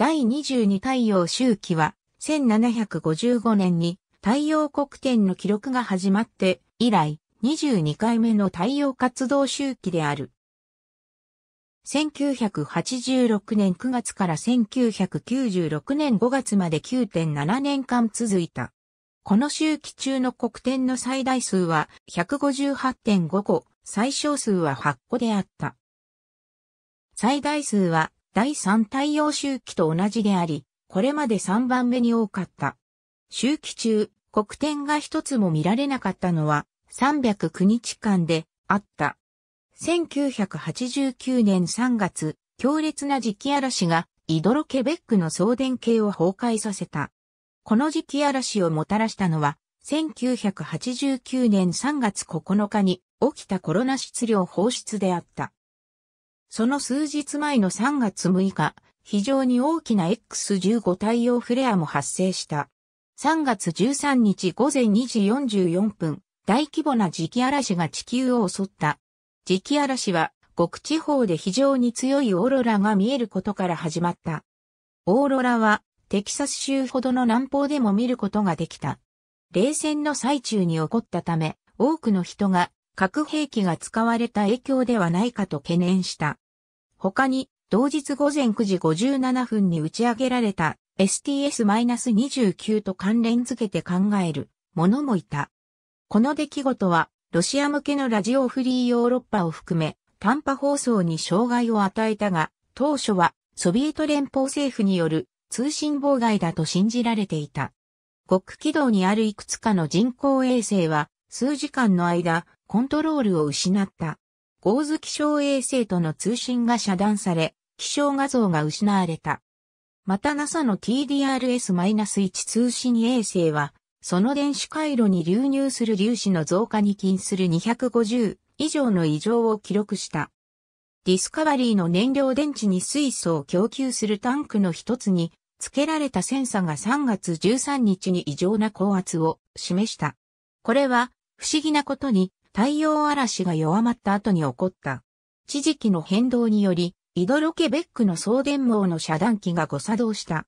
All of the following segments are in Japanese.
第22太陽周期は、1755年に太陽黒点の記録が始まって以来22回目の太陽活動周期である。1986年9月から1996年5月まで9.7年間続いた。この周期中の黒点の最大数は158.5個、最小数は8個であった。最大数は第3太陽周期と同じであり、これまで3番目に多かった。周期中、黒点が一つも見られなかったのは309日間であった。1989年3月、強烈な磁気嵐がイドロケベックの送電系を崩壊させた。この磁気嵐をもたらしたのは、1989年3月9日に起きたコロナ質量放出であった。その数日前の3月6日、非常に大きな X15 対応フレアも発生した。3月13日午前2時44分、大規模な磁気嵐が地球を襲った。磁気嵐は、極地方で非常に強いオーロラが見えることから始まった。オーロラは、テキサス州ほどの南方でも見ることができた。冷戦の最中に起こったため、多くの人が核兵器が使われた影響ではないかと懸念した。他に、同日午前9時57分に打ち上げられた STS-29 と関連付けて考えるものもいた。この出来事は、ロシア向けのラジオフリーヨーロッパを含め、短波放送に障害を与えたが、当初はソビエト連邦政府による通信妨害だと信じられていた。極軌道にあるいくつかの人工衛星は、数時間の間、コントロールを失った。ゴーズ気象衛星との通信が遮断され、気象画像が失われた。また NASA の TDRS-1 通信衛星は、その電子回路に流入する粒子の増加に近する250以上の異常を記録した。ディスカバリーの燃料電池に水素を供給するタンクの一つに付けられたセンサが3月13日に異常な高圧を示した。これは不思議なことに太陽嵐が弱まった後に起こった。地磁気の変動により、イドロケベックの送電網の遮断機が誤作動した。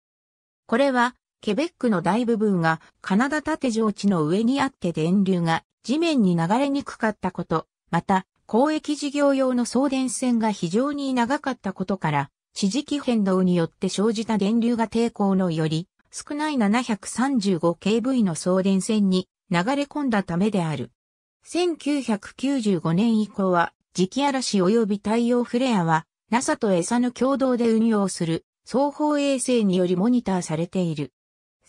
これは、ケベックの大部分がカナダ縦上地の上にあって電流が地面に流れにくかったこと、また、公益事業用の送電線が非常に長かったことから、地磁気変動によって生じた電流が抵抗のより、少ない 735kV の送電線に流れ込んだためである。1995年以降は、磁気嵐及び太陽フレアは、NASA とエサの共同で運用する双方衛星によりモニターされている。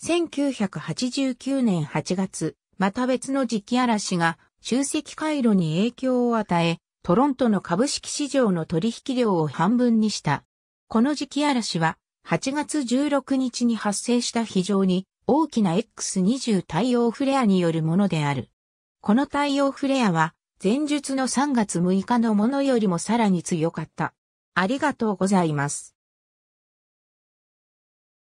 1989年8月、また別の磁気嵐が集積回路に影響を与え、トロントの株式市場の取引量を半分にした。この磁気嵐は8月16日に発生した非常に大きな X20 太陽フレアによるものである。この太陽フレアは、前述の3月6日のものよりもさらに強かった。ありがとうございます。